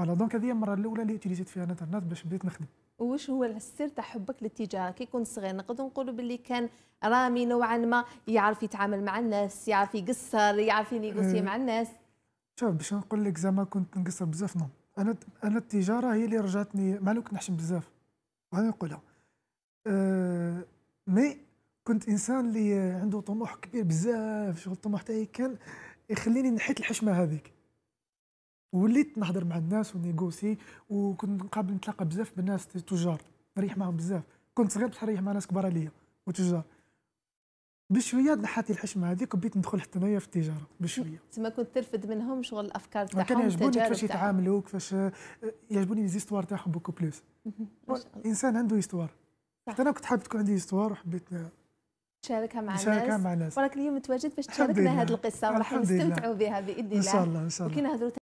فوالا دونك هذه المره الاولى اللي تيليزيت فيها الانترنت باش بديت نخدم وش هو السر تاع حبك للتجاره كي كنت صغير نقدر نقولوا باللي كان رامي نوعا ما يعرف يتعامل مع الناس يعرف يقصر يعرف ينيغوسي إيه. مع الناس شوف باش نقول لك زعما كنت نقصر بزاف نو انا انا التجاره هي اللي رجعتني مع لو كنت نحشم بزاف غادي نقولها أه مي كنت انسان اللي عنده طموح كبير بزاف شغل الطموح تاعي كان يخليني نحيت الحشمه هذيك وليت نهضر مع الناس ونيغوسي وكنت نقابل نتلاقى بزاف بالناس تجار نريح معاهم بزاف كنت صغير بصح نريح مع ناس كبار عليا وتجار بشويه نحات الحشمه هذيك وبيت ندخل حتى انايا في التجاره بشويه تما كنت ترفد منهم شغل الافكار تاعهم كان يعجبوني كيفاش يتعاملوا كيفاش آه، يعجبوني ليزيستوار تاعهم بوكو بلوس الانسان عنده استوار حتى انا كنت حابب تكون عندي استوار وحبيت تشاركها مع الناس تشاركها مع الناس. وراك اليوم متواجد باش تشاركنا هذه القصه وراح نستمتعوا بها باذن الله ان شاء الله ان شاء الله وكي نهضروا